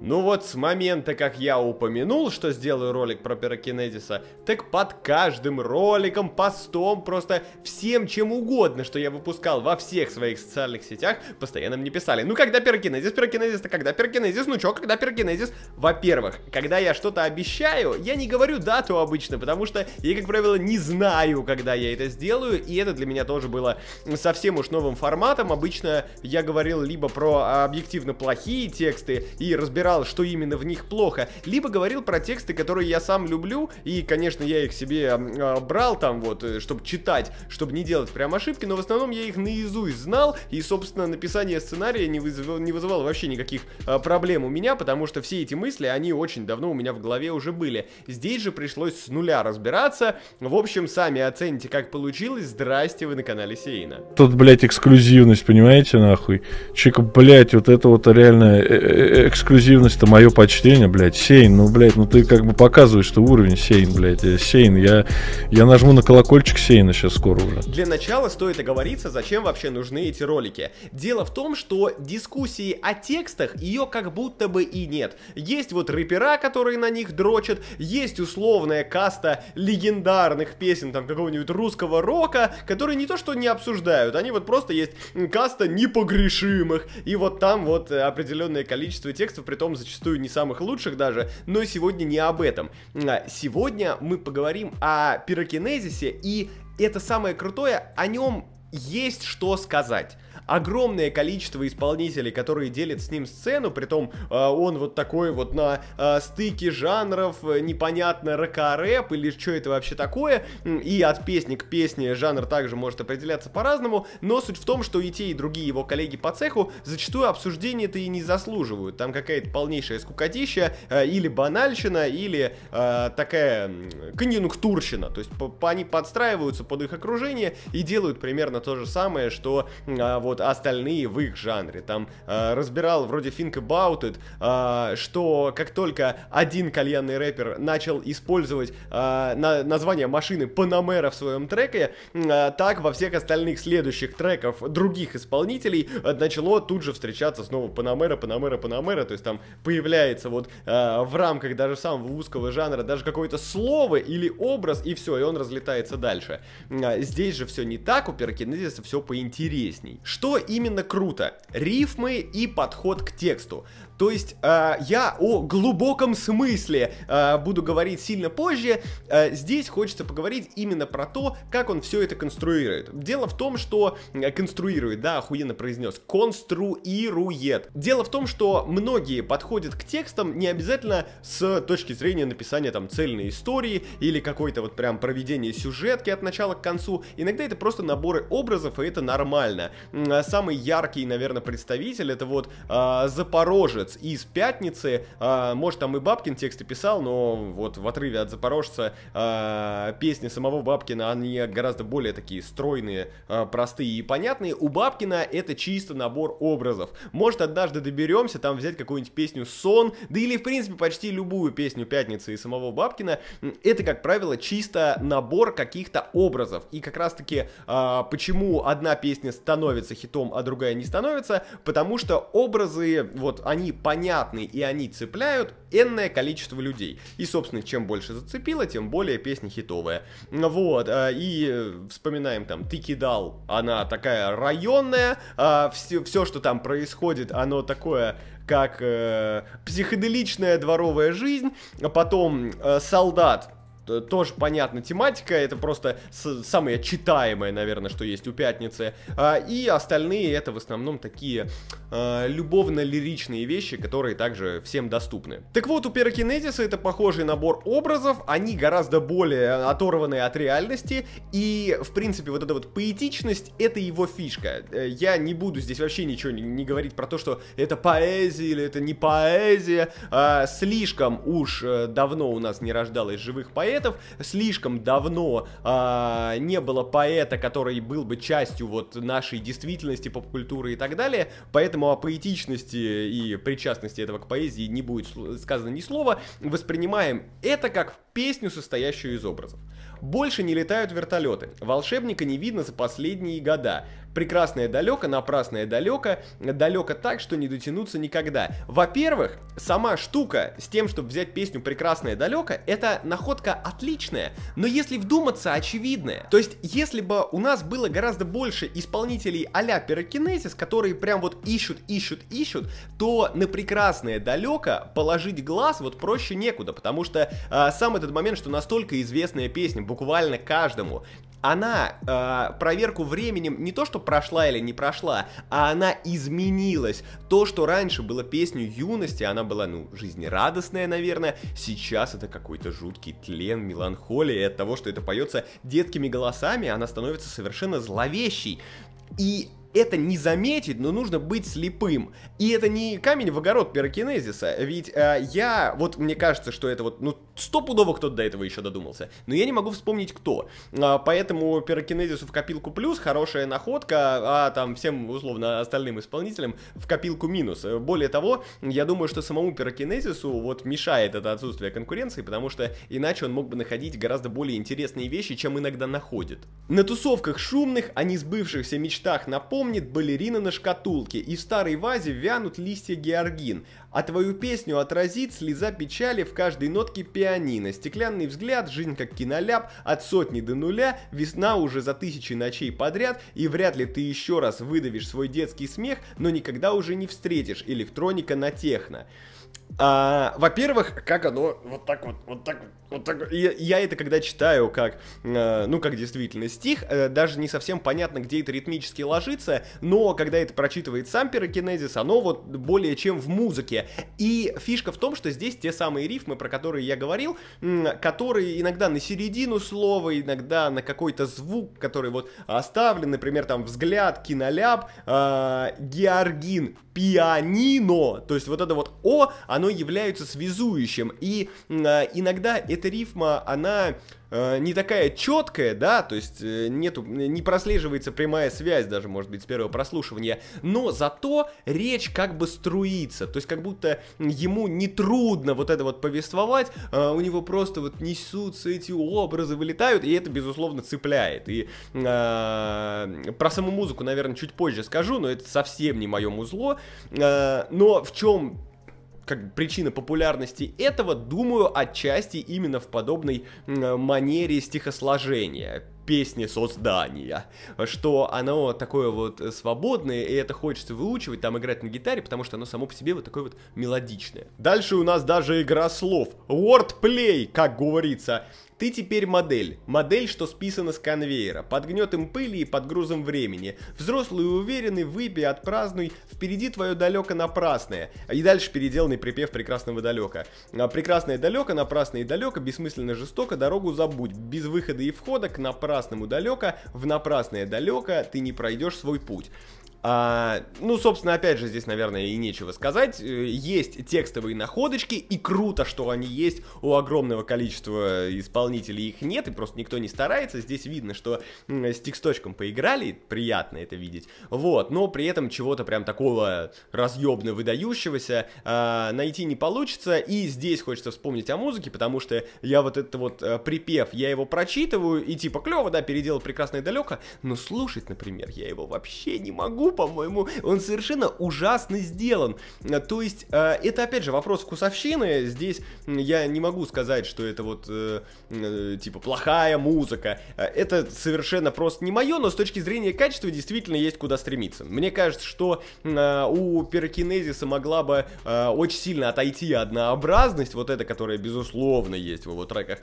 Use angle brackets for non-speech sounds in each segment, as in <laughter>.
Ну вот с момента, как я упомянул, что сделаю ролик про пирокинезиса, так под каждым роликом, постом, просто всем чем угодно, что я выпускал во всех своих социальных сетях, постоянно мне писали, ну когда пирокинезис, пирокинезис, то когда пирокинезис, ну чё, когда пирокинезис? Во-первых, когда я что-то обещаю, я не говорю дату обычно, потому что я, как правило, не знаю, когда я это сделаю, и это для меня тоже было совсем уж новым форматом, обычно я говорил либо про объективно плохие тексты и разбирал разбирал, что именно в них плохо, либо говорил про тексты, которые я сам люблю, и, конечно, я их себе э, брал там вот, э, чтобы читать, чтобы не делать прям ошибки, но в основном я их наизусть знал, и, собственно, написание сценария не, вызывало, не вызывало вообще никаких э, проблем у меня, потому что все эти мысли, они очень давно у меня в голове уже были. Здесь же пришлось с нуля разбираться. В общем, сами оцените, как получилось. Здрасте, вы на канале Сейна. Тут, блядь, эксклюзивность, понимаете, нахуй? Чик, блядь, вот это вот реально э, э, эксклюзивность активность-то мое почтение, блядь. Сейн, ну, блядь, ну ты как бы показываешь, что уровень Сейн, блядь. Э, Сейн, я, я нажму на колокольчик Сейна сейчас скоро уже. Для начала стоит оговориться, зачем вообще нужны эти ролики. Дело в том, что дискуссии о текстах ее как будто бы и нет. Есть вот рэпера, которые на них дрочат, есть условная каста легендарных песен там какого-нибудь русского рока, которые не то что не обсуждают, они вот просто есть каста непогрешимых, и вот там вот э, определенное количество текстов, при том, потом зачастую не самых лучших даже, но сегодня не об этом. А, сегодня мы поговорим о пирокинезисе, и это самое крутое, о нем есть что сказать огромное количество исполнителей, которые делят с ним сцену, притом э, он вот такой вот на э, стыке жанров, э, непонятно, рок-рэп или что это вообще такое, и от песни к песне жанр также может определяться по-разному, но суть в том, что и те, и другие его коллеги по цеху зачастую обсуждения-то и не заслуживают, там какая-то полнейшая скукотища э, или банальщина, или э, такая конъюнктурщина, то есть по, по, они подстраиваются под их окружение и делают примерно то же самое, что э, вот вот остальные в их жанре. Там э, разбирал вроде Think About It, э, что как только один кальянный рэпер начал использовать э, на, название машины Панамера в своем треке, э, так во всех остальных следующих треков других исполнителей э, начало тут же встречаться снова Панамера, Панамера, Панамера, то есть там появляется вот э, в рамках даже самого узкого жанра даже какое-то слово или образ, и все, и он разлетается дальше. Э, здесь же все не так у Перкинезиса, все поинтересней. Что что именно круто? Рифмы и подход к тексту. То есть э, я о глубоком смысле э, буду говорить сильно позже. Э, здесь хочется поговорить именно про то, как он все это конструирует. Дело в том, что э, конструирует, да, охуенно произнес, конструирует. Дело в том, что многие подходят к текстам не обязательно с точки зрения написания там цельной истории или какой-то вот прям проведения сюжетки от начала к концу. Иногда это просто наборы образов, и это нормально. Э, самый яркий, наверное, представитель, это вот э, Запорожец из «Пятницы», э, может, там и Бабкин тексты писал, но вот в отрыве от «Запорожца» э, песни самого Бабкина, они гораздо более такие стройные, э, простые и понятные. У Бабкина это чисто набор образов. Может, однажды доберемся, там взять какую-нибудь песню «Сон», да или, в принципе, почти любую песню «Пятницы» и самого Бабкина. Это, как правило, чисто набор каких-то образов. И как раз-таки э, почему одна песня становится хитом, а другая не становится, потому что образы, вот, они понятны и они цепляют энное количество людей. И, собственно, чем больше зацепило, тем более песня хитовая. Вот, а, и э, вспоминаем там «Ты кидал», она такая районная, все, а все что там происходит, оно такое как э, психоделичная дворовая жизнь, а потом э, солдат Э, тоже понятна тематика, это просто самое читаемое, наверное, что есть у пятницы. А, и остальные это в основном такие э, любовно-лиричные вещи, которые также всем доступны. Так вот, у пирокинезиса это похожий набор образов, они гораздо более оторванные от реальности, и, в принципе, вот эта вот поэтичность — это его фишка. Э, я не буду здесь вообще ничего не, не говорить про то, что это поэзия или это не поэзия. А, слишком уж давно у нас не рождалось живых поэтов, поэтов. Слишком давно э, не было поэта, который был бы частью вот нашей действительности, поп-культуры и так далее, поэтому о поэтичности и причастности этого к поэзии не будет сказано ни слова. Воспринимаем это как песню, состоящую из образов. Больше не летают вертолеты. Волшебника не видно за последние года прекрасное далеко, напрасное далеко, далеко так, что не дотянуться никогда. Во-первых, сама штука с тем, чтобы взять песню «Прекрасное далеко», это находка отличная, но если вдуматься, очевидная. То есть, если бы у нас было гораздо больше исполнителей а-ля пирокинезис, которые прям вот ищут, ищут, ищут, то на «Прекрасное далеко» положить глаз вот проще некуда, потому что э, сам этот момент, что настолько известная песня буквально каждому, она э, проверку временем не то, что прошла или не прошла, а она изменилась. То, что раньше было песню юности, она была, ну, жизнерадостная, наверное, сейчас это какой-то жуткий тлен, меланхолия от того, что это поется детскими голосами, она становится совершенно зловещей. И это не заметить, но нужно быть слепым. И это не камень в огород пирокинезиса, ведь э, я, вот мне кажется, что это вот, ну, стопудово кто-то до этого еще додумался, но я не могу вспомнить кто. Э, поэтому пирокинезису в копилку плюс, хорошая находка, а там всем, условно, остальным исполнителям в копилку минус. Более того, я думаю, что самому пирокинезису вот мешает это отсутствие конкуренции, потому что иначе он мог бы находить гораздо более интересные вещи, чем иногда находит. На тусовках шумных, о несбывшихся мечтах на пол помнит балерина на шкатулке, и в старой вазе вянут листья георгин, а твою песню отразит слеза печали в каждой нотке пианино, стеклянный взгляд, жизнь как киноляп, от сотни до нуля, весна уже за тысячи ночей подряд, и вряд ли ты еще раз выдавишь свой детский смех, но никогда уже не встретишь электроника на техно. А, во-первых, как оно вот так вот, вот так вот, вот так. Я, я это когда читаю как, э, ну как действительно стих, э, даже не совсем понятно, где это ритмически ложится, но когда это прочитывает сам пирокинезис, оно вот более чем в музыке. И фишка в том, что здесь те самые рифмы, про которые я говорил, э, которые иногда на середину слова, иногда на какой-то звук, который вот оставлен, например, там взгляд, киноляп, э, георгин, пианино, то есть вот это вот о, оно являются связующим. И а, иногда эта рифма, она э, не такая четкая, да, то есть э, нету, не прослеживается прямая связь даже, может быть, с первого прослушивания, но зато речь как бы струится, то есть как будто ему не трудно вот это вот повествовать, а у него просто вот несутся эти образы, вылетают, и это, безусловно, цепляет. И а, про саму музыку, наверное, чуть позже скажу, но это совсем не мое музло, а, но в чем как причина популярности этого, думаю, отчасти именно в подобной манере стихосложения песни создания, что оно такое вот свободное, и это хочется выучивать, там играть на гитаре, потому что оно само по себе вот такое вот мелодичное. Дальше у нас даже игра слов. Wordplay, как говорится. Ты теперь модель. Модель, что списана с конвейера. Под гнетом пыли и под грузом времени. Взрослый и уверенный, выпей, отпразднуй. Впереди твое далеко напрасное. И дальше переделанный припев прекрасного далека. А прекрасное далеко, напрасное и далеко, бессмысленно жестоко, дорогу забудь. Без выхода и входа к напрасному далеко, в напрасное далеко ты не пройдешь свой путь. А, ну, собственно, опять же, здесь, наверное, и нечего сказать. Э, есть текстовые находочки, и круто, что они есть. У огромного количества исполнителей их нет, и просто никто не старается. Здесь видно, что с тексточком поиграли, приятно это видеть. Вот, но при этом чего-то прям такого разъебно выдающегося а, найти не получится. И здесь хочется вспомнить о музыке, потому что я вот этот вот а, припев, я его прочитываю, и типа клево, да, переделал прекрасное далеко, но слушать, например, я его вообще не могу по-моему, он совершенно ужасно сделан. То есть, э, это опять же вопрос вкусовщины. Здесь я не могу сказать, что это вот э, э, типа плохая музыка. Это совершенно просто не мое, но с точки зрения качества действительно есть куда стремиться. Мне кажется, что у пирокинезиса могла бы очень сильно отойти однообразность, вот эта, которая безусловно есть в его треках,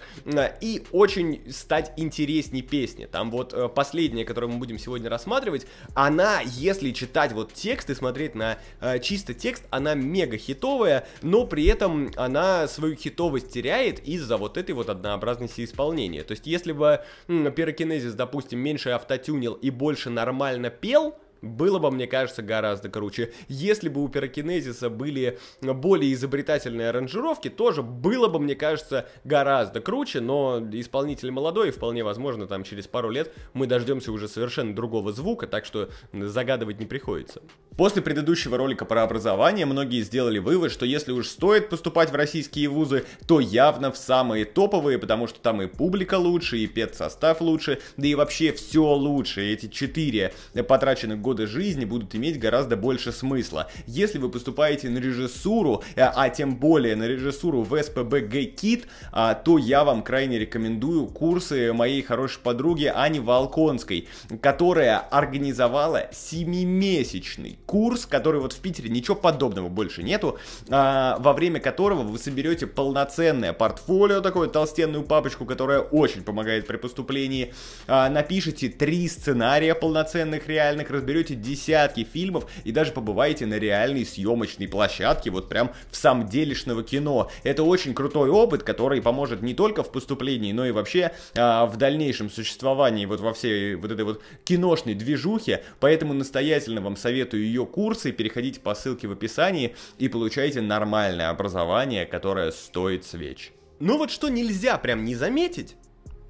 и очень стать интересней песни. Там вот последняя, которую мы будем сегодня рассматривать, она, если если читать вот текст и смотреть на э, чисто текст, она мега хитовая, но при этом она свою хитовость теряет из-за вот этой вот однообразности исполнения. То есть если бы м, Пирокинезис, допустим, меньше автотюнил и больше нормально пел, было бы, мне кажется, гораздо круче. Если бы у пирокинезиса были более изобретательные аранжировки, тоже было бы, мне кажется, гораздо круче, но исполнитель молодой, и вполне возможно, там через пару лет мы дождемся уже совершенно другого звука, так что загадывать не приходится. После предыдущего ролика про образование многие сделали вывод, что если уж стоит поступать в российские вузы, то явно в самые топовые, потому что там и публика лучше, и педсостав лучше, да и вообще все лучше. Эти четыре потраченных годы жизни будут иметь гораздо больше смысла. Если вы поступаете на режиссуру, э, а тем более на режиссуру в СПБГ Кит, а, то я вам крайне рекомендую курсы моей хорошей подруги Ани Волконской, которая организовала семимесячный курс, который вот в Питере ничего подобного больше нету, а, во время которого вы соберете полноценное портфолио, такую толстенную папочку, которая очень помогает при поступлении, а, напишите три сценария полноценных реальных, разберете соберете десятки фильмов и даже побываете на реальной съемочной площадке, вот прям в самом делешного кино. Это очень крутой опыт, который поможет не только в поступлении, но и вообще а, в дальнейшем существовании вот во всей вот этой вот киношной движухе. Поэтому настоятельно вам советую ее курсы, переходите по ссылке в описании и получайте нормальное образование, которое стоит свеч. Ну вот что нельзя прям не заметить,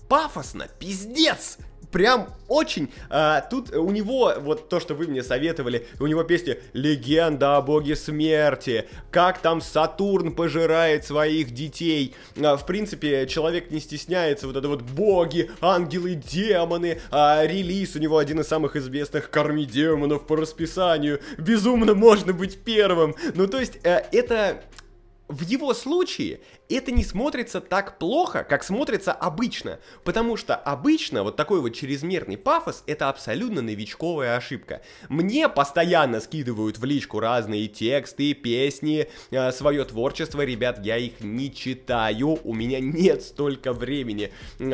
пафосно, пиздец! прям очень. А, тут у него, вот то, что вы мне советовали, у него песни «Легенда о боге смерти», «Как там Сатурн пожирает своих детей». А, в принципе, человек не стесняется, вот это вот боги, ангелы, демоны, а, релиз у него один из самых известных «Корми демонов по расписанию», «Безумно можно быть первым». Ну, то есть, а, это в его случае это не смотрится так плохо, как смотрится обычно, потому что обычно вот такой вот чрезмерный пафос — это абсолютно новичковая ошибка. Мне постоянно скидывают в личку разные тексты, песни, э, свое творчество, ребят, я их не читаю, у меня нет столько времени,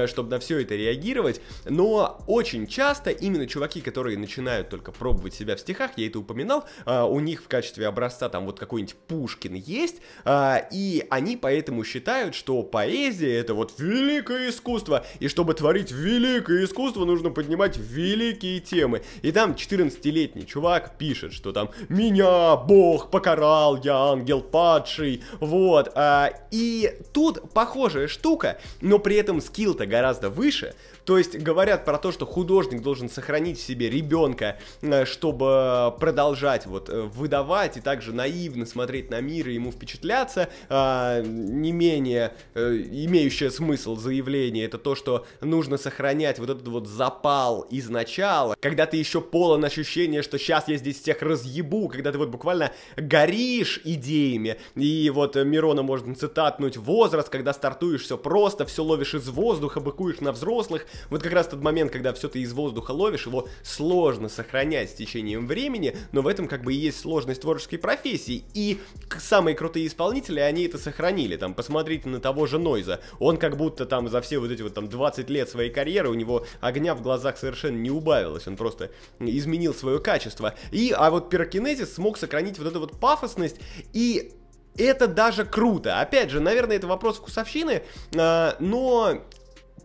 чтобы на все это реагировать, но очень часто именно чуваки, которые начинают только пробовать себя в стихах, я это упоминал, э, у них в качестве образца там вот какой-нибудь Пушкин есть, э, и они поэтому считают, что поэзия это вот великое искусство, и чтобы творить великое искусство, нужно поднимать великие темы. И там 14-летний чувак пишет, что там «Меня Бог покарал, я ангел падший», вот. А, и тут похожая штука, но при этом скилл-то гораздо выше, то есть говорят про то, что художник должен сохранить в себе ребенка, э, чтобы продолжать вот э, выдавать и также наивно смотреть на мир и ему впечатляться, а, не менее э, имеющее смысл заявление, это то, что нужно сохранять вот этот вот запал изначала когда ты еще полон ощущения, что сейчас я здесь всех разъебу, когда ты вот буквально горишь идеями, и вот Мирона можно цитатнуть возраст, когда стартуешь все просто, все ловишь из воздуха, быкуешь на взрослых, вот как раз тот момент, когда все ты из воздуха ловишь, его сложно сохранять с течением времени, но в этом как бы и есть сложность творческой профессии, и самые крутые исполнители, они это сохранили, там, посмотрите на того же Нойза. Он как будто там за все вот эти вот там 20 лет своей карьеры, у него огня в глазах совершенно не убавилось, он просто изменил свое качество. И, а вот пирокинезис смог сохранить вот эту вот пафосность и это даже круто. Опять же, наверное, это вопрос вкусовщины, э, но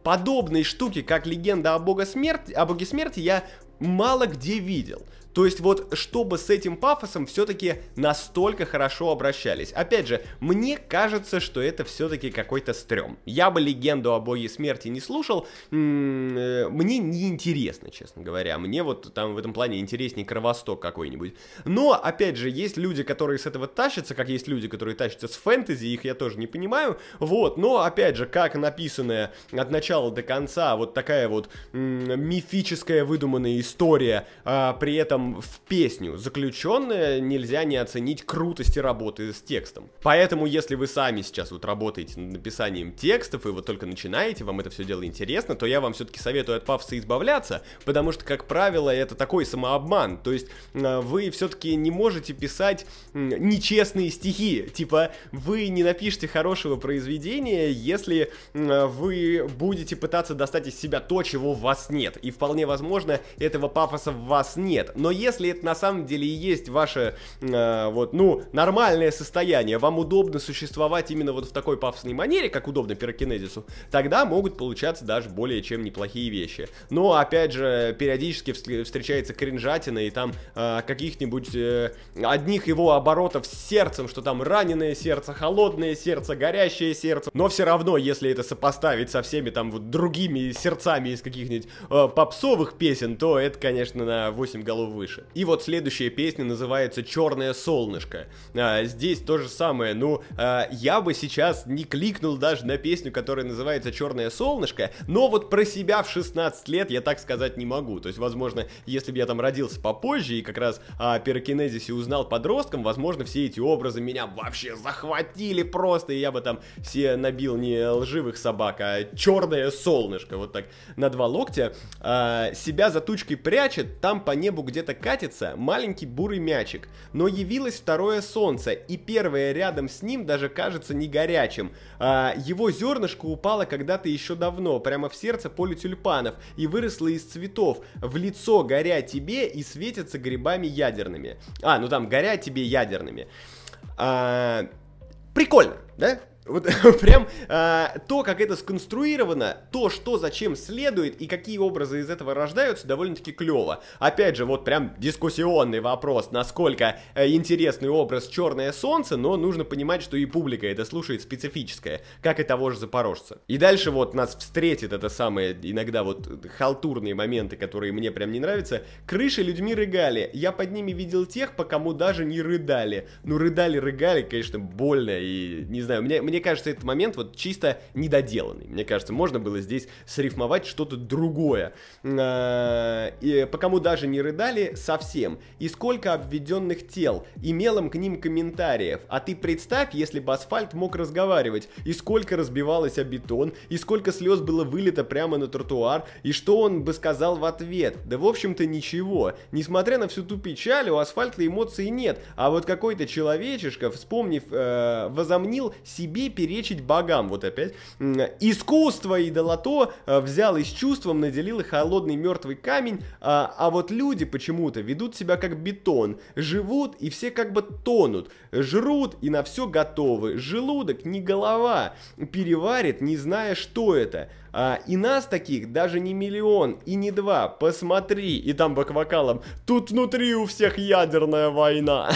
подобные штуки, как легенда о боге смерти, о боге смерти я мало где видел. То есть вот, чтобы с этим пафосом все-таки настолько хорошо обращались. Опять же, мне кажется, что это все-таки какой-то стрём. Я бы легенду о боге смерти не слушал, э, мне не интересно, честно говоря. Мне вот там в этом плане интереснее Кровосток какой-нибудь. Но, опять же, есть люди, которые с этого тащатся, как есть люди, которые тащатся с фэнтези, их я тоже не понимаю. Вот, но, опять же, как написанная от начала до конца вот такая вот мифическая выдуманная история, а, при этом этом в песню. Заключенное нельзя не оценить крутости работы с текстом. Поэтому, если вы сами сейчас вот работаете над написанием текстов и вот только начинаете, вам это все дело интересно, то я вам все-таки советую от пафоса избавляться, потому что, как правило, это такой самообман. То есть э, вы все-таки не можете писать нечестные стихи. Типа, вы не напишете хорошего произведения, если вы будете пытаться достать из себя то, чего в вас нет. И вполне возможно, этого пафоса в вас нет. Но но если это на самом деле и есть ваше, э, вот, ну, нормальное состояние, вам удобно существовать именно вот в такой пафосной манере, как удобно пирокинезису, тогда могут получаться даже более чем неплохие вещи. Но, опять же, периодически встречается кринжатина, и там э, каких-нибудь э, одних его оборотов с сердцем, что там раненое сердце, холодное сердце, горящее сердце. Но все равно, если это сопоставить со всеми там вот другими сердцами из каких-нибудь э, попсовых песен, то это, конечно, на 8 голов выше. И вот следующая песня называется «Черное солнышко». А, здесь то же самое, ну, а, я бы сейчас не кликнул даже на песню, которая называется «Черное солнышко», но вот про себя в 16 лет я так сказать не могу. То есть, возможно, если бы я там родился попозже и как раз о а, пирокинезисе узнал подростком, возможно, все эти образы меня вообще захватили просто, и я бы там все набил не лживых собак, а черное солнышко, вот так на два локтя, а, себя за тучкой прячет, там по небу где-то света катится маленький бурый мячик, но явилось второе солнце, и первое рядом с ним даже кажется не горячим. А, его зернышко упало когда-то еще давно, прямо в сердце поля тюльпанов, и выросло из цветов, в лицо горя тебе и светится грибами ядерными. А, ну там горя тебе ядерными. А, прикольно, да? Вот <laughs> прям э, то, как это сконструировано, то, что зачем следует и какие образы из этого рождаются, довольно-таки клево. Опять же, вот прям дискуссионный вопрос, насколько э, интересный образ «Черное солнце», но нужно понимать, что и публика это слушает специфическое, как и того же запорожца. И дальше вот нас встретит это самое, иногда вот халтурные моменты, которые мне прям не нравятся. Крыши людьми рыгали, я под ними видел тех, по кому даже не рыдали. Ну рыдали-рыгали, конечно, больно и не знаю, мне, мне мне кажется, этот момент вот чисто недоделанный. Мне кажется, можно было здесь срифмовать что-то другое. Э, и по кому даже не рыдали совсем. И сколько обведенных тел, и мелом к ним комментариев. А ты представь, если бы асфальт мог разговаривать, и сколько разбивалось о бетон, и сколько слез было вылито прямо на тротуар, и что он бы сказал в ответ. Да в общем-то ничего. Несмотря на всю ту печаль, у асфальта эмоций нет. А вот какой-то человечишка, вспомнив, э, возомнил себе перечить богам, вот опять. Искусство и долото э, взял и с чувством наделил холодный мертвый камень, а, а вот люди почему-то ведут себя как бетон, живут и все как бы тонут, жрут и на все готовы, желудок не голова, переварит, не зная, что это. А, и нас таких даже не миллион и не два. Посмотри, и там бэк-вокалом. Тут внутри у всех ядерная война. <laughs>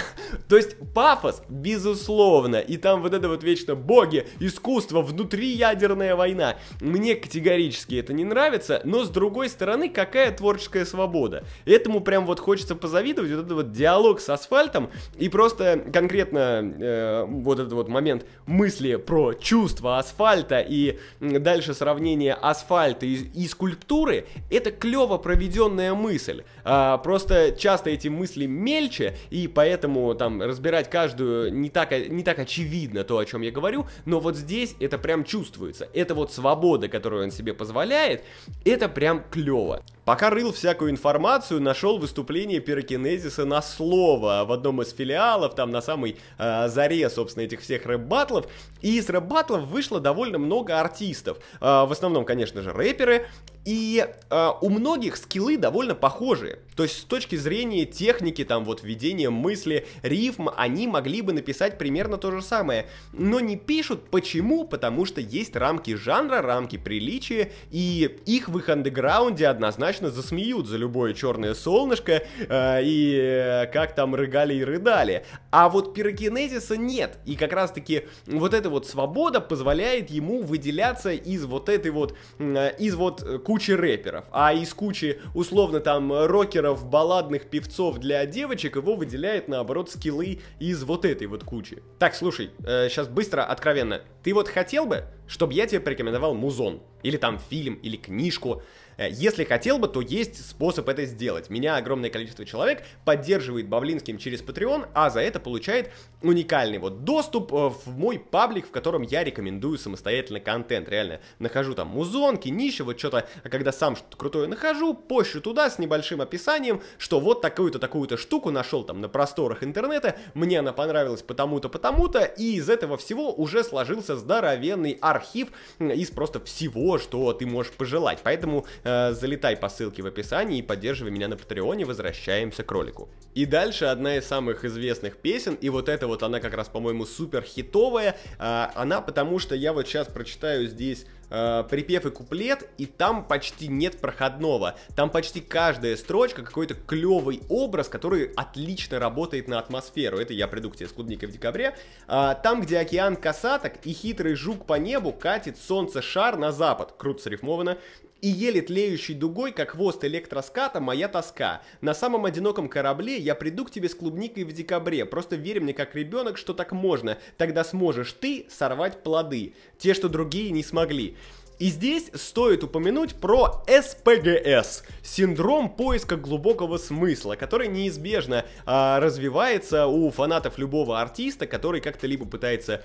То есть пафос, безусловно. И там вот это вот вечно боги, искусство, внутри ядерная война. Мне категорически это не нравится, но с другой стороны, какая творческая свобода. Этому прям вот хочется позавидовать, вот этот вот диалог с асфальтом и просто конкретно э, вот этот вот момент мысли про чувство асфальта и дальше сравнение соединение асфальта и, и скульптуры — это клево проведенная мысль. А, просто часто эти мысли мельче, и поэтому там разбирать каждую не так, не так очевидно то, о чем я говорю, но вот здесь это прям чувствуется. Это вот свобода, которую он себе позволяет, это прям клево. Пока рыл всякую информацию, нашел выступление пирокинезиса на слово в одном из филиалов, там на самой э, заре, собственно, этих всех рэп-батлов, и из рэп-батлов вышло довольно много артистов. Э, в основном основном, конечно же, рэперы и э, у многих скиллы довольно похожи, То есть с точки зрения техники, там вот введения мысли, рифм, они могли бы написать примерно то же самое. Но не пишут почему, потому что есть рамки жанра, рамки приличия, и их в их андеграунде однозначно засмеют за любое черное солнышко, э, и э, как там рыгали и рыдали. А вот пирокинезиса нет, и как раз таки вот эта вот свобода позволяет ему выделяться из вот этой вот, э, из вот э, кучи рэперов, а из кучи, условно, там, рокеров, балладных певцов для девочек его выделяет, наоборот, скиллы из вот этой вот кучи. Так, слушай, э, сейчас быстро, откровенно. Ты вот хотел бы, чтобы я тебе порекомендовал музон? Или там фильм, или книжку? Э, если хотел бы, то есть способ это сделать. Меня огромное количество человек поддерживает Бавлинским через Patreon, а за это получает уникальный вот доступ э, в мой паблик, в котором я рекомендую самостоятельно контент. Реально, нахожу там музонки, ниши, вот что-то, а когда сам что-то крутое нахожу, пощу туда с небольшим описанием, что вот такую-то, такую-то штуку нашел там на просторах интернета, мне она понравилась потому-то, потому-то, и из этого всего уже сложился здоровенный архив из просто всего, что ты можешь пожелать. Поэтому Э, залетай по ссылке в описании и поддерживай меня на Патреоне, возвращаемся к ролику. И дальше одна из самых известных песен, и вот эта вот она как раз, по-моему, супер хитовая, а, она потому что я вот сейчас прочитаю здесь э, припев и куплет, и там почти нет проходного. Там почти каждая строчка какой-то клевый образ, который отлично работает на атмосферу. Это я приду к тебе с клубникой в декабре. А, там, где океан касаток и хитрый жук по небу катит солнце шар на запад. Круто срифмовано и еле тлеющей дугой, как хвост электроската, моя тоска. На самом одиноком корабле я приду к тебе с клубникой в декабре, просто верь мне как ребенок, что так можно, тогда сможешь ты сорвать плоды, те, что другие не смогли. И здесь стоит упомянуть про СПГС – синдром поиска глубокого смысла, который неизбежно а, развивается у фанатов любого артиста, который как-то либо пытается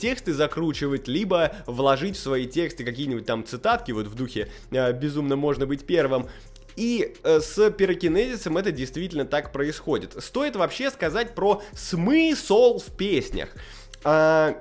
тексты закручивать, либо вложить в свои тексты какие-нибудь там цитатки, вот в духе а, «безумно можно быть первым». И э, с пирокинезисом это действительно так происходит. Стоит вообще сказать про смысл в песнях. А,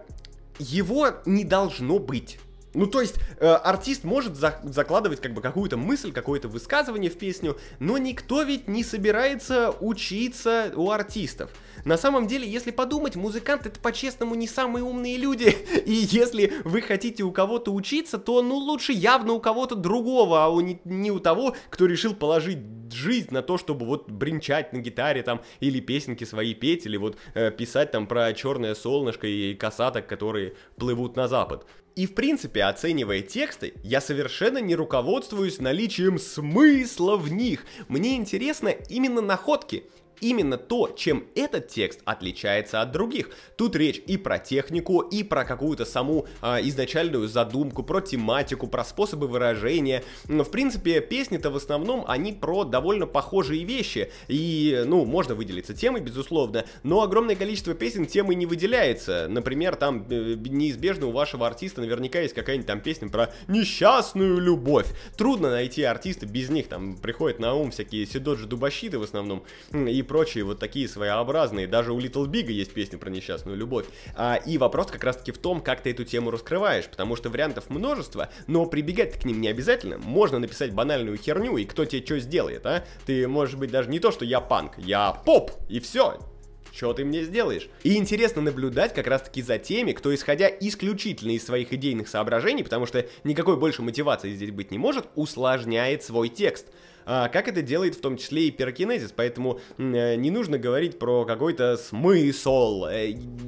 его не должно быть. Ну, то есть, э, артист может за закладывать как бы какую-то мысль, какое-то высказывание в песню, но никто ведь не собирается учиться у артистов. На самом деле, если подумать, музыканты это по-честному не самые умные люди. И если вы хотите у кого-то учиться, то ну лучше явно у кого-то другого, а у, не, не у того, кто решил положить жизнь на то, чтобы вот бренчать на гитаре там или песенки свои петь, или вот э, писать там про черное солнышко и косаток, которые плывут на запад. И в принципе, оценивая тексты, я совершенно не руководствуюсь наличием смысла в них. Мне интересно именно находки именно то, чем этот текст отличается от других. Тут речь и про технику, и про какую-то саму э, изначальную задумку, про тематику, про способы выражения. В принципе, песни-то в основном они про довольно похожие вещи. И, ну, можно выделиться темой, безусловно, но огромное количество песен темы не выделяется. Например, там э, неизбежно у вашего артиста наверняка есть какая-нибудь там песня про несчастную любовь. Трудно найти артиста без них, там приходят на ум всякие седоджи дубащиты в основном, и прочие вот такие своеобразные. Даже у Little Big есть песня про несчастную любовь. А, и вопрос как раз-таки в том, как ты эту тему раскрываешь, потому что вариантов множество, но прибегать к ним не обязательно. Можно написать банальную херню, и кто тебе что сделает, а? Ты может быть даже не то, что я панк, я поп, и все. Что ты мне сделаешь? И интересно наблюдать как раз-таки за теми, кто, исходя исключительно из своих идейных соображений, потому что никакой больше мотивации здесь быть не может, усложняет свой текст. А, как это делает в том числе и пирокинезис, поэтому э, не нужно говорить про какой-то смысл, э,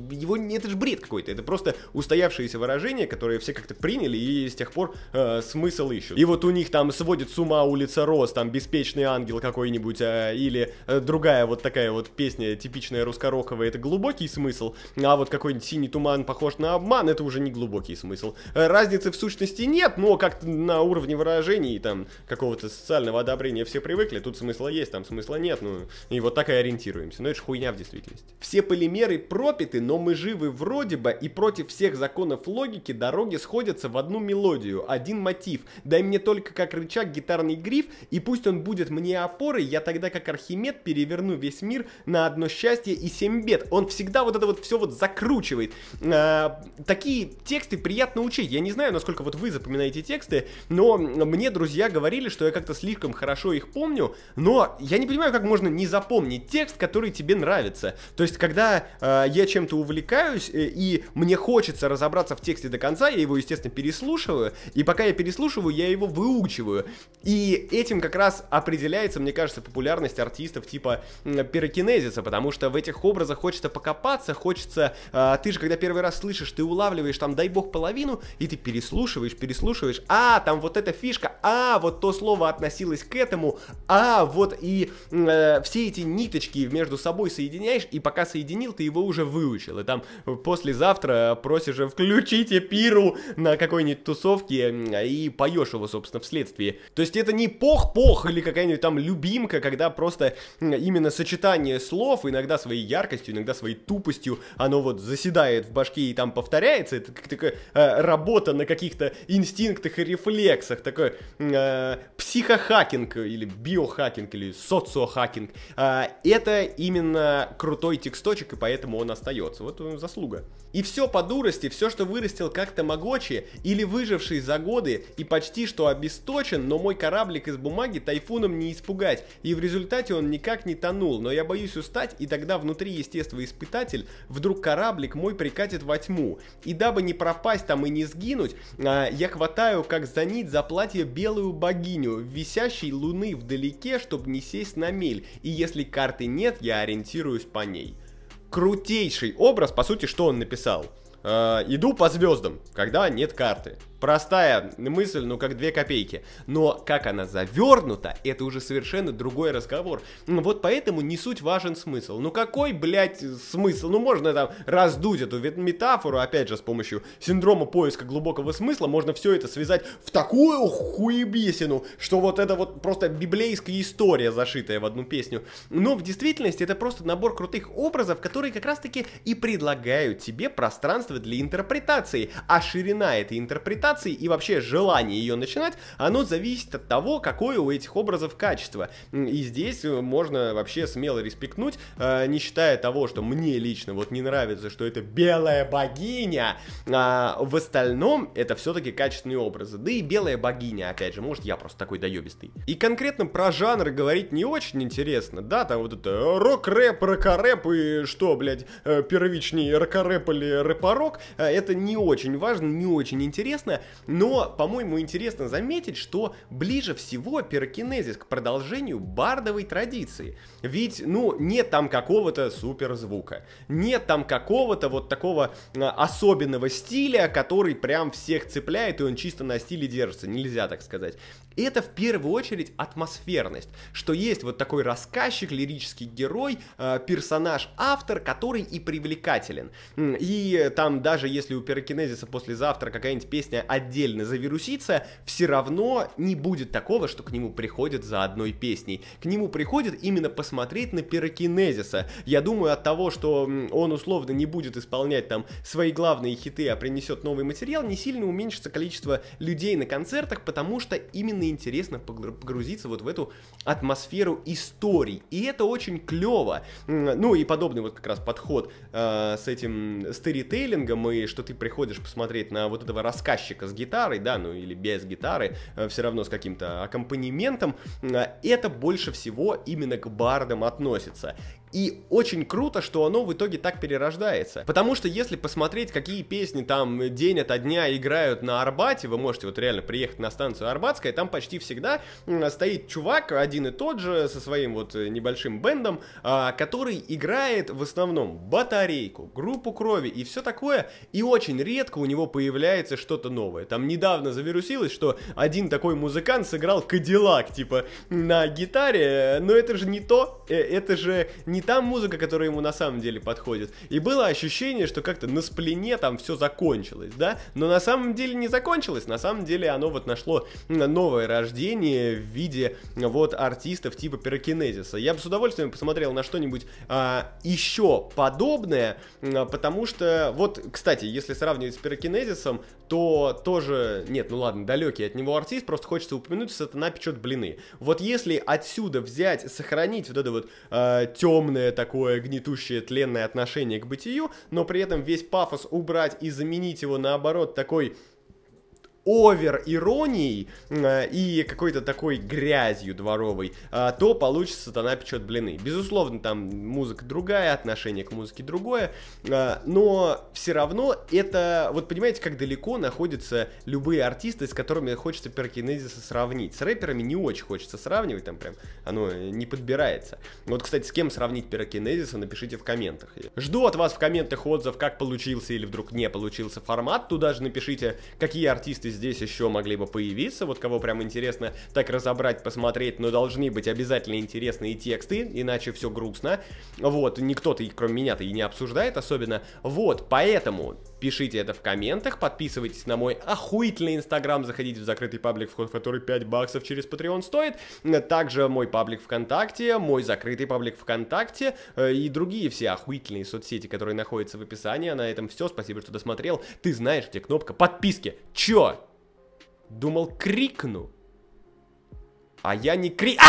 его, это же бред какой-то, это просто устоявшиеся выражения, которые все как-то приняли и с тех пор э, смысл ищут. И вот у них там сводит с ума улица Рос, там беспечный ангел какой-нибудь, э, или э, другая вот такая вот песня типичная русскороковая, это глубокий смысл, а вот какой-нибудь синий туман похож на обман, это уже не глубокий смысл. Э, разницы в сущности нет, но как-то на уровне выражений там какого-то социального одобрения Украине все привыкли, тут смысла есть, там смысла нет, ну и вот так и ориентируемся. Но ну, это же хуйня в действительности. Все полимеры пропиты, но мы живы вроде бы, и против всех законов логики дороги сходятся в одну мелодию, один мотив. Дай мне только как рычаг гитарный гриф, и пусть он будет мне опорой, я тогда как Архимед переверну весь мир на одно счастье и семь бед. Он всегда вот это вот все вот закручивает. А, такие тексты приятно учить. Я не знаю, насколько вот вы запоминаете тексты, но мне друзья говорили, что я как-то слишком хорошо хорошо их помню, но я не понимаю, как можно не запомнить текст, который тебе нравится. То есть, когда э, я чем-то увлекаюсь, э, и мне хочется разобраться в тексте до конца, я его, естественно, переслушиваю, и пока я переслушиваю, я его выучиваю. И этим как раз определяется, мне кажется, популярность артистов типа э, пирокинезиса, потому что в этих образах хочется покопаться, хочется... Э, ты же, когда первый раз слышишь, ты улавливаешь там, дай бог, половину, и ты переслушиваешь, переслушиваешь, а, там вот эта фишка, а, вот то слово относилось к этому, а вот и э, все эти ниточки между собой соединяешь, и пока соединил, ты его уже выучил. И там послезавтра просишь же включите пиру на какой-нибудь тусовке и поешь его, собственно, вследствие. То есть это не пох-пох или какая-нибудь там любимка, когда просто именно сочетание слов, иногда своей яркостью, иногда своей тупостью, оно вот заседает в башке и там повторяется. Это как такая э, работа на каких-то инстинктах и рефлексах, такой э, психохакинг хакинг или биохакинг или социохакинг, а, это именно крутой тексточек, и поэтому он остается. Вот э, заслуга. И все по дурости, все, что вырастил как то тамагочи или выживший за годы и почти что обесточен, но мой кораблик из бумаги тайфуном не испугать, и в результате он никак не тонул, но я боюсь устать, и тогда внутри испытатель вдруг кораблик мой прикатит во тьму. И дабы не пропасть там и не сгинуть, а, я хватаю как за нить за платье белую богиню, висящей луны вдалеке, чтобы не сесть на мель, и если карты нет, я ориентируюсь по ней крутейший образ, по сути, что он написал. Э, иду по звездам, когда нет карты. Простая мысль, ну как две копейки. Но как она завернута, это уже совершенно другой разговор. Вот поэтому не суть важен смысл. Ну какой, блядь, смысл? Ну можно там раздуть эту метафору, опять же, с помощью синдрома поиска глубокого смысла, можно все это связать в такую хуебесину, что вот это вот просто библейская история, зашитая в одну песню. Но в действительности это просто набор крутых образов, которые как раз-таки и предлагают тебе пространство пространство для интерпретации, а ширина этой интерпретации и вообще желание ее начинать, оно зависит от того, какое у этих образов качество. И здесь э, можно вообще смело респектнуть, э, не считая того, что мне лично вот не нравится, что это белая богиня, а в остальном это все-таки качественные образы. Да и белая богиня, опять же, может я просто такой доебистый. И конкретно про жанр говорить не очень интересно, да, там вот это рок-рэп, рок-рэп и что, блядь, первичнее рок-рэп или рэп порог. Э, это не очень важно, не очень интересно, но, по-моему, интересно заметить, что ближе всего пирокинезис к продолжению бардовой традиции. Ведь, ну, нет там какого-то суперзвука, нет там какого-то вот такого э, особенного стиля, который прям всех цепляет, и он чисто на стиле держится, нельзя так сказать. И это в первую очередь атмосферность, что есть вот такой рассказчик, лирический герой, э, персонаж, автор, который и привлекателен. И там даже если у пирокинезиса послезавтра какая-нибудь песня отдельно завирусится, все равно не будет такого, что к нему приходят за одной песней. К нему приходят именно посмотреть на пирокинезиса. Я думаю от того, что он условно не будет исполнять там свои главные хиты, а принесет новый материал, не сильно уменьшится количество людей на концертах, потому что именно офигенно интересно погрузиться вот в эту атмосферу историй. И это очень клево. Ну и подобный вот как раз подход э, с этим сторителлингом, и что ты приходишь посмотреть на вот этого рассказчика с гитарой, да, ну или без гитары, э, все равно с каким-то аккомпанементом, э, это больше всего именно к бардам относится. И очень круто, что оно в итоге так перерождается. Потому что если посмотреть, какие песни там день ото дня играют на Арбате, вы можете вот реально приехать на станцию Арбатская, там почти всегда стоит чувак, один и тот же, со своим вот э, небольшим бендом, а, который играет в основном батарейку, группу крови и все такое, и очень редко у него появляется что-то новое. Там недавно завирусилось, что один такой музыкант сыграл Кадиллак, типа, на гитаре, э, но это же не то, э, это же не не та музыка, которая ему на самом деле подходит. И было ощущение, что как-то на сплине там все закончилось, да? Но на самом деле не закончилось, на самом деле оно вот нашло новое рождение в виде вот артистов типа пирокинезиса. Я бы с удовольствием посмотрел на что-нибудь а, еще подобное, потому что вот, кстати, если сравнивать с пирокинезисом, то тоже, нет, ну ладно, далекий от него артист, просто хочется упомянуть, что сатана печет блины. Вот если отсюда взять, сохранить вот это вот э, а, темное темное такое гнетущее тленное отношение к бытию, но при этом весь пафос убрать и заменить его наоборот такой овер-иронией э, и какой-то такой грязью дворовой, э, то получится «Сатана печет блины». Безусловно, там музыка другая, отношение к музыке другое, э, но все равно это... Вот понимаете, как далеко находятся любые артисты, с которыми хочется перкинезиса сравнить. С рэперами не очень хочется сравнивать, там прям оно не подбирается. Вот, кстати, с кем сравнить пирокинезиса, напишите в комментах. Жду от вас в комментах отзыв, как получился или вдруг не получился формат. Туда же напишите, какие артисты здесь еще могли бы появиться, вот кого прям интересно так разобрать, посмотреть, но должны быть обязательно интересные тексты, иначе все грустно. Вот, никто-то, кроме меня-то и не обсуждает особенно. Вот, поэтому Пишите это в комментах, подписывайтесь на мой охуительный инстаграм, заходите в закрытый паблик, вход в который 5 баксов через Patreon стоит. Также мой паблик ВКонтакте, мой закрытый паблик ВКонтакте э, и другие все охуительные соцсети, которые находятся в описании. А на этом все. Спасибо, что досмотрел. Ты знаешь, где кнопка подписки. Чё? Думал, крикну. А я не крик... А!